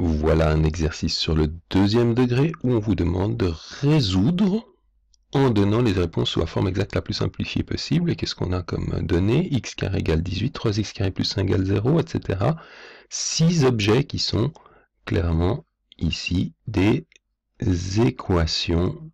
Voilà un exercice sur le deuxième degré où on vous demande de résoudre en donnant les réponses sous la forme exacte la plus simplifiée possible. Et qu'est-ce qu'on a comme données x égale 18, 3x carré plus 1 égale 0, etc. Six objets qui sont clairement ici des équations,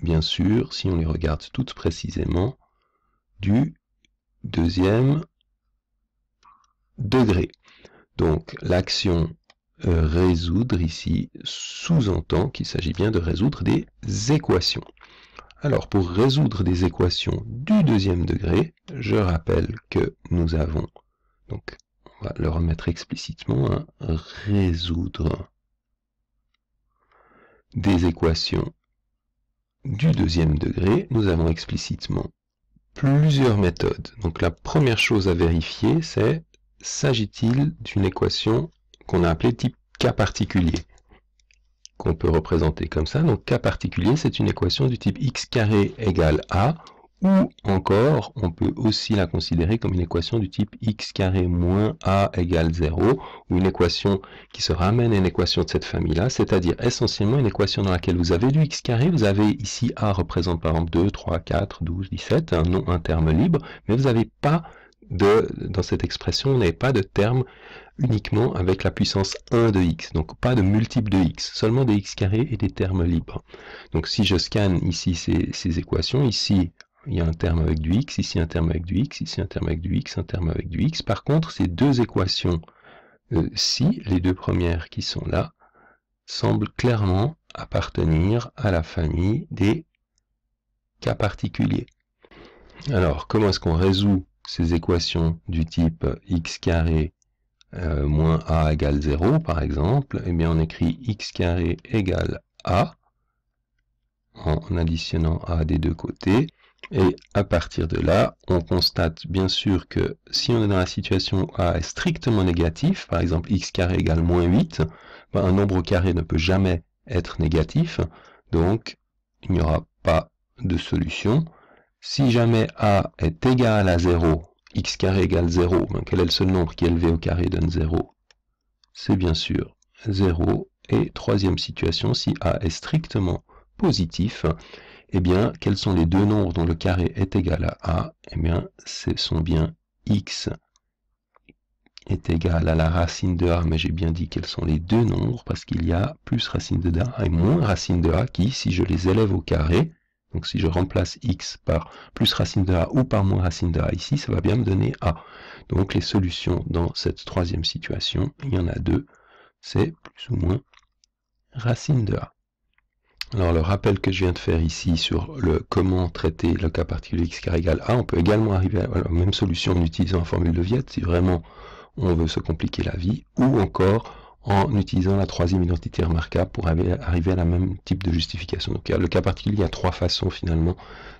bien sûr, si on les regarde toutes précisément, du deuxième degré. Donc l'action euh, résoudre ici sous-entend qu'il s'agit bien de résoudre des équations. Alors pour résoudre des équations du deuxième degré, je rappelle que nous avons, donc on va le remettre explicitement, hein, résoudre des équations du deuxième degré, nous avons explicitement plusieurs méthodes. Donc la première chose à vérifier, c'est s'agit-il d'une équation qu'on a appelé type cas particulier, qu'on peut représenter comme ça. Donc cas particulier, c'est une équation du type x carré égale a, ou encore, on peut aussi la considérer comme une équation du type x carré moins a égale 0, ou une équation qui se ramène à une équation de cette famille-là, c'est-à-dire essentiellement une équation dans laquelle vous avez du x carré, vous avez ici a représente par exemple 2, 3, 4, 12, 17, un, nom un terme libre, mais vous n'avez pas de, dans cette expression, vous n'avez pas de terme uniquement avec la puissance 1 de x, donc pas de multiple de x, seulement des x carrés et des termes libres. Donc si je scanne ici ces, équations, ici il y a un terme avec du x, ici un terme avec du x, ici un terme avec du x, un terme avec du x. Par contre, ces deux équations ci euh, les deux premières qui sont là, semblent clairement appartenir à la famille des cas particuliers. Alors, comment est-ce qu'on résout ces équations du type x carré euh, moins a égale 0 par exemple, eh bien on écrit x carré égale a en additionnant a des deux côtés. Et à partir de là, on constate bien sûr que si on est dans la situation où a est strictement négatif, par exemple x carré égale moins 8, ben, un nombre carré ne peut jamais être négatif, donc il n'y aura pas de solution. Si jamais a est égal à 0, x carré égale 0, ben, quel est le seul nombre qui élevé au carré donne 0 C'est bien sûr 0. Et troisième situation, si a est strictement positif, eh bien, quels sont les deux nombres dont le carré est égal à a Eh bien, ce sont bien x est égal à la racine de a, mais j'ai bien dit quels sont les deux nombres, parce qu'il y a plus racine de a et moins racine de a qui, si je les élève au carré, donc si je remplace x par plus racine de a ou par moins racine de a ici, ça va bien me donner a. Donc les solutions dans cette troisième situation, il y en a deux, c'est plus ou moins racine de a. Alors le rappel que je viens de faire ici sur le comment traiter le cas particulier x carré égale a, on peut également arriver à la même solution en utilisant la formule de Viette si vraiment on veut se compliquer la vie, ou encore en utilisant la troisième identité remarquable pour arriver à la même type de justification. Donc le cas particulier, il y a trois façons finalement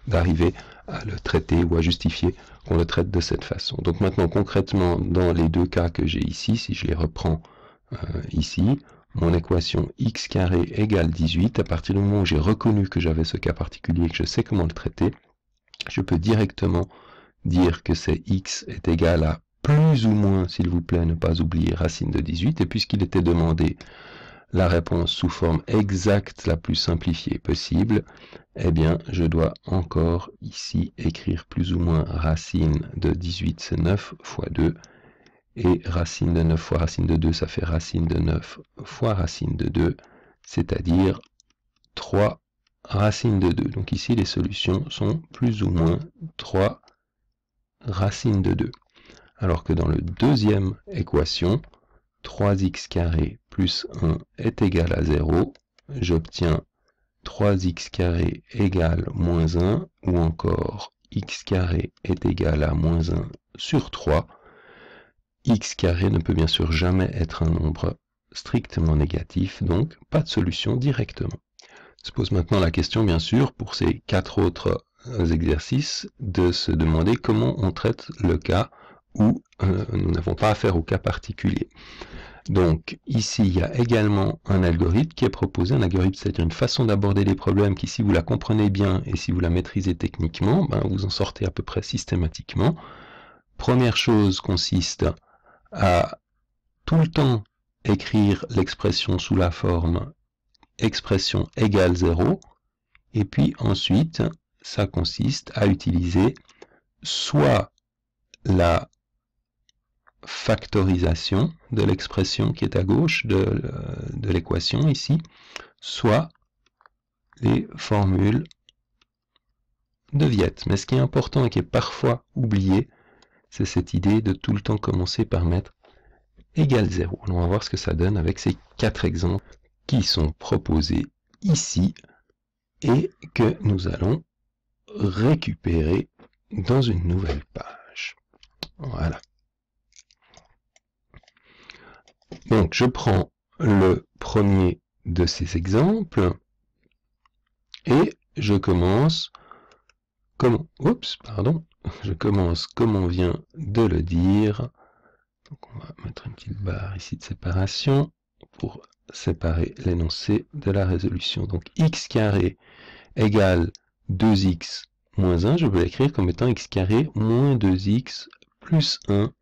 d'arriver à le traiter ou à justifier qu'on le traite de cette façon. Donc maintenant concrètement, dans les deux cas que j'ai ici, si je les reprends euh, ici, mon équation x carré égale 18, à partir du moment où j'ai reconnu que j'avais ce cas particulier et que je sais comment le traiter, je peux directement dire que c'est x est égal à plus ou moins, s'il vous plaît, ne pas oublier racine de 18, et puisqu'il était demandé la réponse sous forme exacte la plus simplifiée possible, eh bien, je dois encore ici écrire plus ou moins racine de 18, c'est 9 fois 2, et racine de 9 fois racine de 2, ça fait racine de 9 fois racine de 2, c'est-à-dire 3 racine de 2. Donc ici, les solutions sont plus ou moins 3 racine de 2 alors que dans le deuxième équation, 3x carré plus 1 est égal à 0, j'obtiens 3x carré égale moins 1, ou encore x carré est égal à moins 1 sur 3. x carré ne peut bien sûr jamais être un nombre strictement négatif, donc pas de solution directement. Se pose maintenant la question, bien sûr, pour ces quatre autres exercices, de se demander comment on traite le cas où euh, nous n'avons pas affaire au cas particulier. Donc ici, il y a également un algorithme qui est proposé. Un algorithme, c'est à dire une façon d'aborder les problèmes qui, si vous la comprenez bien et si vous la maîtrisez techniquement, ben, vous en sortez à peu près systématiquement. Première chose consiste à tout le temps écrire l'expression sous la forme expression égale 0, et puis ensuite, ça consiste à utiliser soit la factorisation de l'expression qui est à gauche euh, de, l'équation ici, soit les formules de Viette. Mais ce qui est important et qui est parfois oublié, c'est cette idée de tout le temps commencer par mettre égal 0. on va voir ce que ça donne avec ces quatre exemples qui sont proposés ici et que nous allons récupérer dans une nouvelle page. Voilà. Donc je prends le premier de ces exemples et je commence comme pardon, je commence comme on vient de le dire. Donc on va mettre une petite barre ici de séparation pour séparer l'énoncé de la résolution. Donc x carré égale 2x moins 1, je vais l'écrire comme étant x carré moins 2x plus 1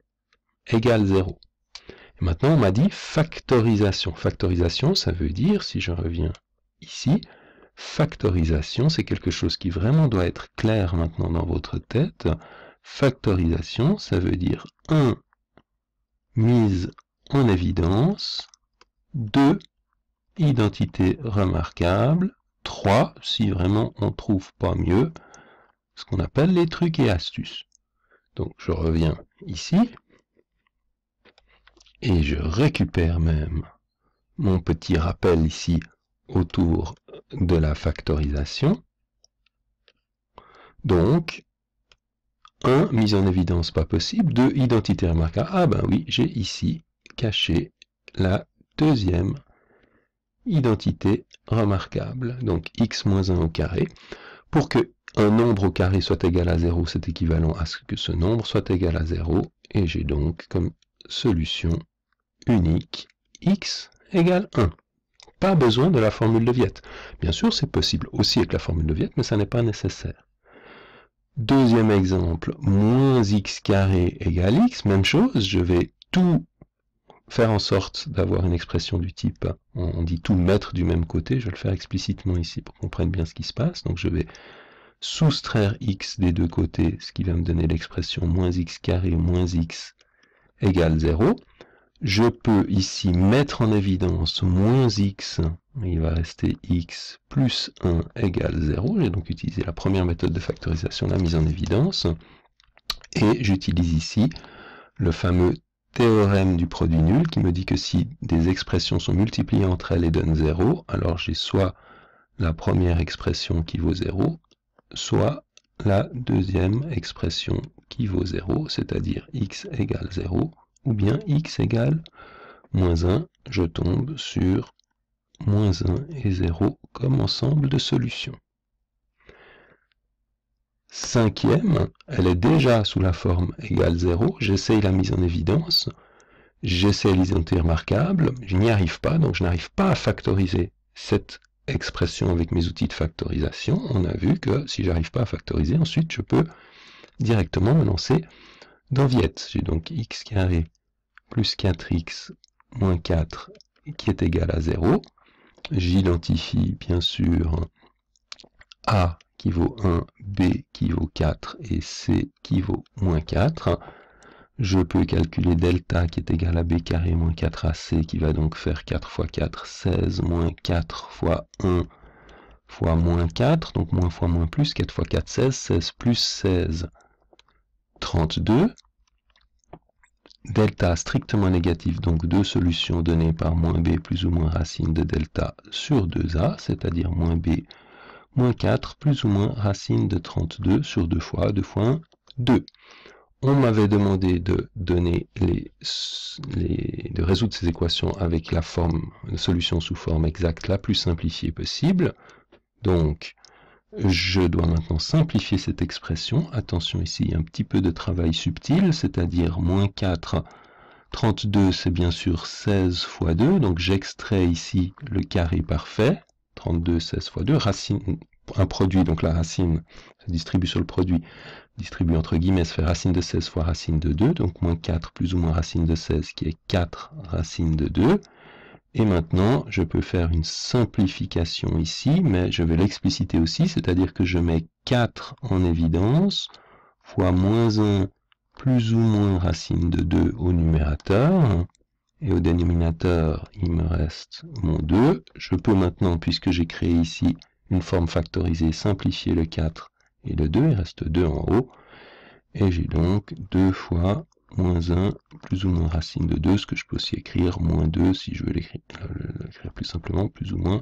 égale 0 maintenant, on m'a dit factorisation. Factorisation, ça veut dire, si je reviens ici, factorisation, c'est quelque chose qui vraiment doit être clair maintenant dans votre tête. Factorisation, ça veut dire 1. Mise en évidence. 2. Identité remarquable. 3. Si vraiment on ne trouve pas mieux, ce qu'on appelle les trucs et astuces. Donc je reviens ici, et je récupère même mon petit rappel ici autour de la factorisation. Donc, 1, mise en évidence pas possible. 2, identité remarquable. Ah ben oui, j'ai ici caché la deuxième identité remarquable. Donc x-1 au carré. Pour que un nombre au carré soit égal à 0, c'est équivalent à ce que ce nombre soit égal à 0. Et j'ai donc comme solution unique x égale 1. Pas besoin de la formule de Viette. Bien sûr, c'est possible aussi avec la formule de Viette, mais ça n'est pas nécessaire. Deuxième exemple, moins x carré égale x, même chose, je vais tout faire en sorte d'avoir une expression du type, on dit tout mettre du même côté, je vais le faire explicitement ici pour qu'on comprenne bien ce qui se passe, donc je vais soustraire x des deux côtés, ce qui va me donner l'expression moins x carré moins x égale 0. Je peux ici mettre en évidence moins x, il va rester x plus 1 égale 0. J'ai donc utilisé la première méthode de factorisation, la mise en évidence. Et j'utilise ici le fameux théorème du produit nul qui me dit que si des expressions sont multipliées entre elles et donnent 0, alors j'ai soit la première expression qui vaut 0, soit la deuxième expression qui vaut 0, c'est-à-dire x égale 0, ou bien x égale moins 1, je tombe sur moins 1 et 0 comme ensemble de solutions. Cinquième, elle est déjà sous la forme égale 0, j'essaye la mise en évidence, j'essaie l'identité remarquable, je n'y arrive pas, donc je n'arrive pas à factoriser cette expression avec mes outils de factorisation. On a vu que si j'arrive pas à factoriser, ensuite je peux directement, maintenant c'est dans Viette. J'ai donc x carré plus 4x moins 4 qui est égal à 0. J'identifie bien sûr a qui vaut 1, b qui vaut 4 et c qui vaut moins 4. Je peux calculer delta qui est égal à b carré moins 4ac qui va donc faire 4 fois 4, 16 moins 4 fois 1 fois moins 4, donc moins fois moins plus, 4 fois 4, 16, 16 plus 16 32. Delta strictement négatif, donc deux solutions données par moins b plus ou moins racine de delta sur 2a, c'est-à-dire moins b moins 4 plus ou moins racine de 32 sur 2 fois 2 fois 1, 2. On m'avait demandé de donner les, de résoudre ces équations avec la forme, la solution sous forme exacte la plus simplifiée possible. Donc, je dois maintenant simplifier cette expression. Attention ici, il y a un petit peu de travail subtil, c'est-à-dire moins 4, 32 c'est bien sûr 16 fois 2, donc j'extrais ici le carré parfait, 32, 16 fois 2, racine, un produit, donc la racine se distribue sur le produit, distribue entre guillemets, se fait racine de 16 fois racine de 2, donc moins 4 plus ou moins racine de 16 qui est 4 racine de 2, et maintenant, je peux faire une simplification ici, mais je vais l'expliciter aussi, c'est-à-dire que je mets 4 en évidence, fois moins 1 plus ou moins racine de 2 au numérateur, et au dénominateur, il me reste mon 2. Je peux maintenant, puisque j'ai créé ici une forme factorisée, simplifier le 4 et le 2, il reste 2 en haut, et j'ai donc 2 fois moins 1, plus ou moins racine de 2, ce que je peux aussi écrire moins 2 si je veux euh, l'écrire plus simplement, plus ou moins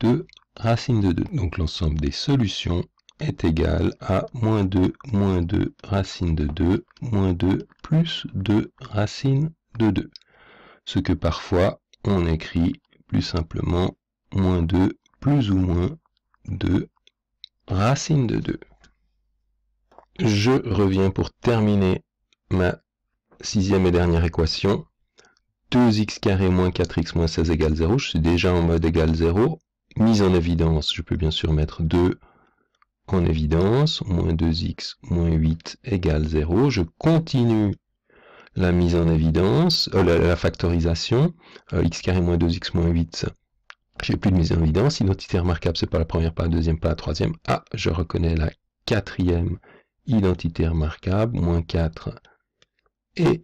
2 racine de 2. Donc l'ensemble des solutions est égal à moins 2, moins 2 racine de 2, moins 2 plus 2 racine de 2. Ce que parfois on écrit plus simplement moins 2 plus ou moins 2 racine de 2. Je reviens pour terminer ma sixième et dernière équation. 2x carré moins 4x moins 16 égale 0. Je suis déjà en mode égal 0. Mise en évidence, je peux bien sûr mettre 2 en évidence. Moins 2x moins 8 égale 0. Je continue la mise en évidence, euh, la, factorisation. Euh, x carré moins 2x moins 8 j'ai plus de mise en évidence. Identité remarquable, c'est pas la première, pas la deuxième, pas la troisième. Ah, je reconnais la quatrième identité remarquable. Moins 4 et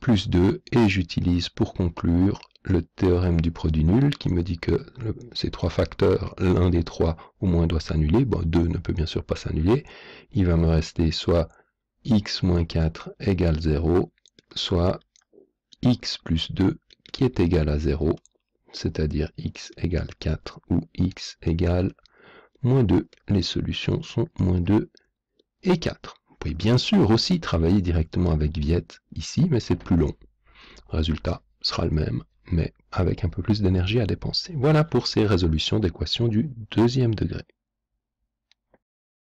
plus 2, et j'utilise pour conclure le théorème du produit nul qui me dit que ces trois facteurs, l'un des trois au moins doit s'annuler, bon 2 ne peut bien sûr pas s'annuler, il va me rester soit x moins 4 égale 0, soit x plus 2 qui est égal à 0, c'est-à-dire x égale 4 ou x égale moins 2. Les solutions sont moins 2 et 4. Vous pouvez bien sûr aussi travailler directement avec Viet ici, mais c'est plus long. Le résultat sera le même, mais avec un peu plus d'énergie à dépenser. Voilà pour ces résolutions d'équations du deuxième degré.